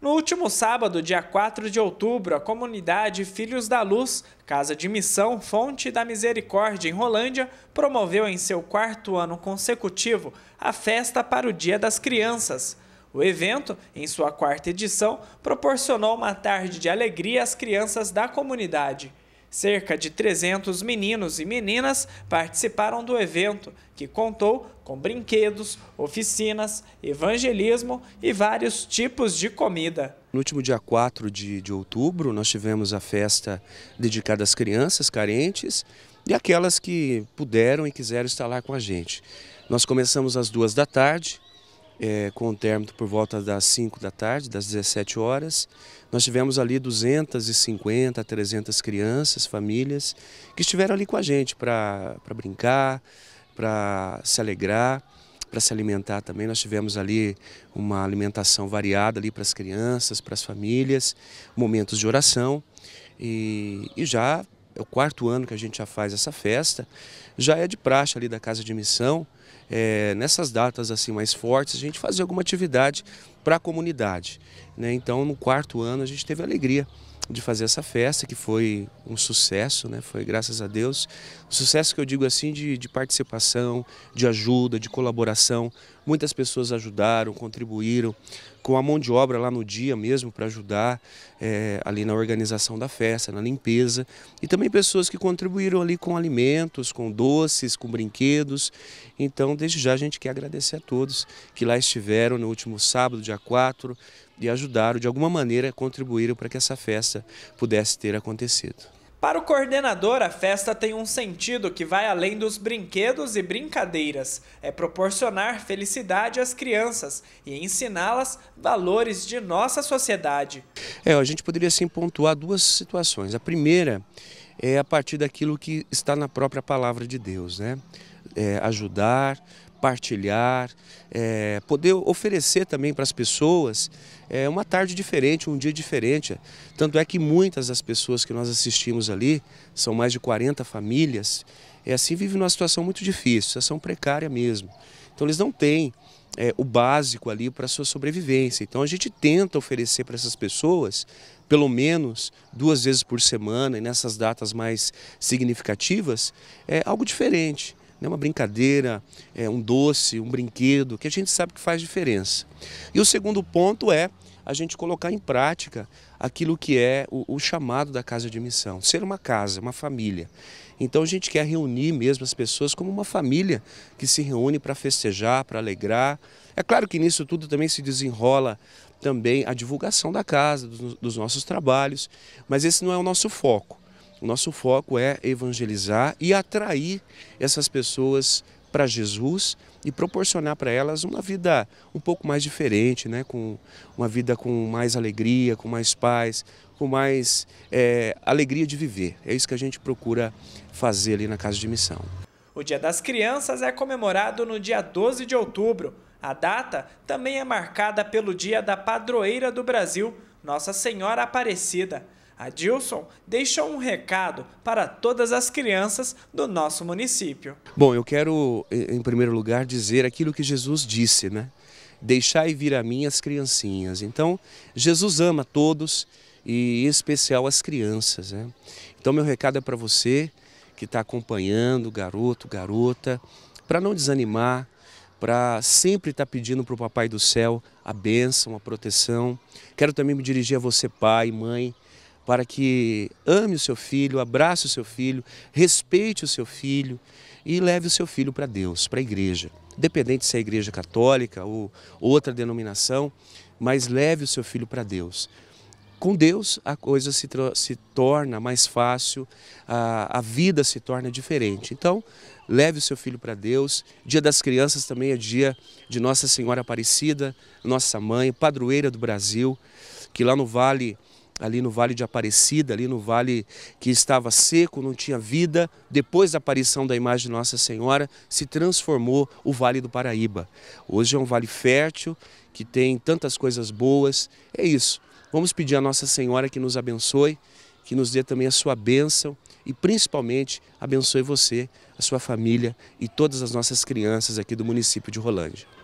No último sábado, dia 4 de outubro, a comunidade Filhos da Luz, Casa de Missão Fonte da Misericórdia em Rolândia, promoveu em seu quarto ano consecutivo a festa para o Dia das Crianças. O evento, em sua quarta edição, proporcionou uma tarde de alegria às crianças da comunidade. Cerca de 300 meninos e meninas participaram do evento, que contou com brinquedos, oficinas, evangelismo e vários tipos de comida. No último dia 4 de, de outubro, nós tivemos a festa dedicada às crianças carentes e aquelas que puderam e quiseram estar lá com a gente. Nós começamos às duas da tarde, é, com o término por volta das 5 da tarde, das 17 horas. Nós tivemos ali 250 a 300 crianças, famílias, que estiveram ali com a gente para brincar, para se alegrar para se alimentar também. Nós tivemos ali uma alimentação variada ali para as crianças, para as famílias, momentos de oração. E, e, já é o quarto ano que a gente já faz essa festa. Já é de praxe ali da Casa de Missão é, nessas datas assim mais fortes, a gente fazia alguma atividade para a comunidade. Né? Então, no quarto ano, a gente teve a alegria de fazer essa festa, que foi um sucesso, né? foi graças a Deus. sucesso que eu digo assim de, de participação, de ajuda, de colaboração. Muitas pessoas ajudaram, contribuíram com a mão de obra lá no dia mesmo para ajudar é, ali na organização da festa, na limpeza. E também pessoas que contribuíram ali com alimentos, com doces, com brinquedos. Então, então, desde já, a gente quer agradecer a todos que lá estiveram no último sábado, dia 4, e ajudaram, de alguma maneira, contribuíram para que essa festa pudesse ter acontecido. Para o coordenador, a festa tem um sentido que vai além dos brinquedos e brincadeiras. É proporcionar felicidade às crianças e ensiná-las valores de nossa sociedade. É, a gente poderia sim pontuar duas situações. A primeira é a partir daquilo que está na própria palavra de Deus, né? é, ajudar, partilhar, é, poder oferecer também para as pessoas é, uma tarde diferente, um dia diferente. Tanto é que muitas das pessoas que nós assistimos ali, são mais de 40 famílias, é assim vivem numa situação muito difícil, situação precária mesmo. Então eles não têm é, o básico ali para a sua sobrevivência. Então a gente tenta oferecer para essas pessoas, pelo menos duas vezes por semana e nessas datas mais significativas, é, algo diferente né, uma brincadeira, é, um doce, um brinquedo, que a gente sabe que faz diferença. E o segundo ponto é a gente colocar em prática aquilo que é o, o chamado da casa de missão, ser uma casa, uma família. Então a gente quer reunir mesmo as pessoas como uma família que se reúne para festejar, para alegrar. É claro que nisso tudo também se desenrola também a divulgação da casa, dos, dos nossos trabalhos, mas esse não é o nosso foco. O nosso foco é evangelizar e atrair essas pessoas para Jesus e proporcionar para elas uma vida um pouco mais diferente, né? com uma vida com mais alegria, com mais paz, com mais é, alegria de viver. É isso que a gente procura fazer ali na Casa de Missão. O Dia das Crianças é comemorado no dia 12 de outubro. A data também é marcada pelo Dia da Padroeira do Brasil, Nossa Senhora Aparecida. Adilson deixa um recado para todas as crianças do nosso município. Bom, eu quero, em primeiro lugar, dizer aquilo que Jesus disse, né? Deixai vir a mim as criancinhas. Então, Jesus ama todos e em especial as crianças. Né? Então, meu recado é para você que está acompanhando, garoto, garota, para não desanimar, para sempre estar tá pedindo para o Papai do Céu a bênção, a proteção. Quero também me dirigir a você, pai, mãe, para que ame o seu filho, abrace o seu filho, respeite o seu filho e leve o seu filho para Deus, para a igreja. Independente se é a igreja católica ou outra denominação, mas leve o seu filho para Deus. Com Deus a coisa se, se torna mais fácil, a, a vida se torna diferente. Então, leve o seu filho para Deus. Dia das Crianças também é dia de Nossa Senhora Aparecida, nossa mãe, padroeira do Brasil, que lá no Vale ali no Vale de Aparecida, ali no vale que estava seco, não tinha vida, depois da aparição da imagem de Nossa Senhora, se transformou o Vale do Paraíba. Hoje é um vale fértil, que tem tantas coisas boas. É isso. Vamos pedir a Nossa Senhora que nos abençoe, que nos dê também a sua bênção e principalmente abençoe você, a sua família e todas as nossas crianças aqui do município de Rolândia.